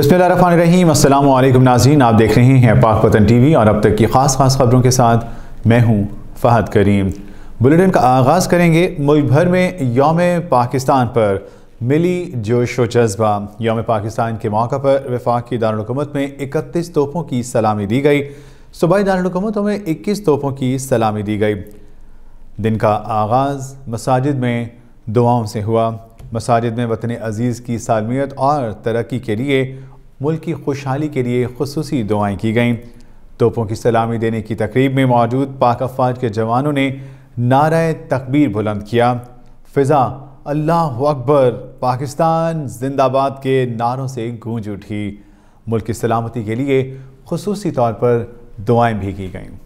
अस्सलाम अल्लाम नाजीन आप देख रहे हैं पाक वतन टीवी और अब तक की ख़ास ख़ास खबरों के साथ मैं हूं फ़हद करीम बुलेटिन का आगाज़ करेंगे मुल्क भर में योम पाकिस्तान पर मिली जोश व जज्बा योम पाकिस्तान के मौका पर वफाक की दारकूमत में इकतीस तोपों की सलामी दी गई सूबाई दारकूमतों में इक्कीस तोपों की सलामी दी गई दिन का आगाज़ मसाजिद में दुआओं से हुआ मसाजिद में वतन अज़ीज़ की सालमियत और तरक्की के लिए मुल्क की खुशहाली के लिए खसूस दुआएँ की गईं तोपों की सलामी देने की तकरीब में मौजूद पाक अफवाज के जवानों ने नारा तकबीर बुलंद किया फ़िज़ा अल्लाह अकबर पाकिस्तान जिंदाबाद के नारों से गूंज उठी मुल्क की सलामती के लिए खसूसी तौर पर दुआएं भी की गईं